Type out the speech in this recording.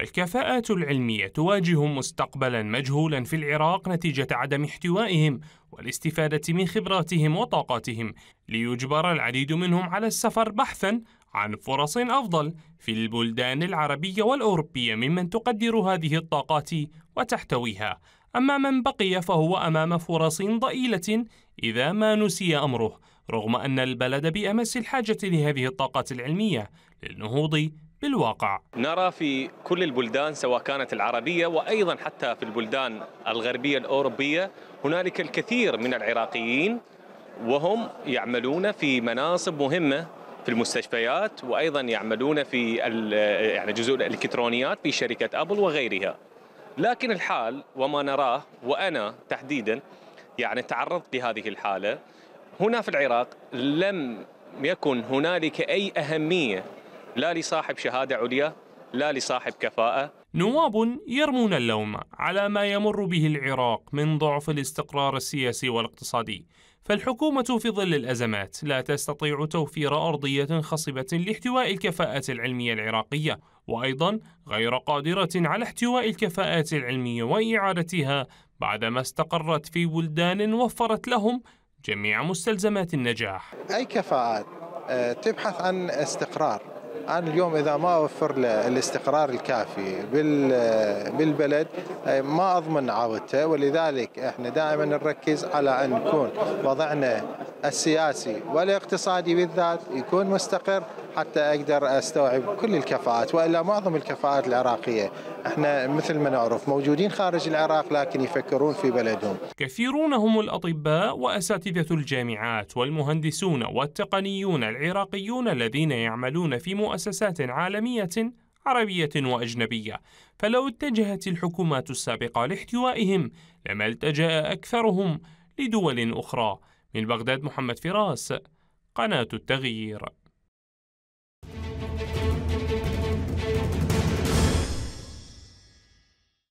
الكفاءات العلمية تواجه مستقبلا مجهولا في العراق نتيجة عدم احتوائهم والاستفادة من خبراتهم وطاقاتهم ليجبر العديد منهم على السفر بحثا عن فرص أفضل في البلدان العربية والأوروبية ممن تقدر هذه الطاقات وتحتويها أما من بقي فهو أمام فرص ضئيلة إذا ما نسي أمره رغم أن البلد بأمس الحاجة لهذه الطاقات العلمية للنهوض بالواقع نرى في كل البلدان سواء كانت العربية وأيضا حتى في البلدان الغربية الأوروبية هنالك الكثير من العراقيين وهم يعملون في مناصب مهمة في المستشفيات وأيضا يعملون في يعني جزء الإلكترونيات في شركة أبل وغيرها لكن الحال وما نراه وأنا تحديدا يعني تعرضت لهذه الحالة هنا في العراق لم يكن هنالك أي أهمية لا لصاحب شهادة عليا لا لصاحب كفاءة نواب يرمون اللوم على ما يمر به العراق من ضعف الاستقرار السياسي والاقتصادي فالحكومة في ظل الأزمات لا تستطيع توفير أرضية خصبة لاحتواء الكفاءات العلمية العراقية وأيضا غير قادرة على احتواء الكفاءات العلمية وإعادتها بعدما استقرت في بلدان وفرت لهم جميع مستلزمات النجاح أي كفاءات آه، تبحث عن استقرار أنا اليوم إذا ما أوفر له الاستقرار الكافي بالبلد ما أضمن عودته ولذلك إحنا دائما نركز على أن يكون وضعنا السياسي والاقتصادي بالذات يكون مستقر حتى اقدر استوعب كل الكفاءات والا معظم الكفاءات العراقيه احنا مثل ما نعرف موجودين خارج العراق لكن يفكرون في بلدهم كثيرون هم الاطباء واساتذه الجامعات والمهندسون والتقنيون العراقيون الذين يعملون في مؤسسات عالميه عربية وأجنبية فلو اتجهت الحكومات السابقة لاحتوائهم لما التجأ أكثرهم لدول أخرى من بغداد محمد فراس قناة التغيير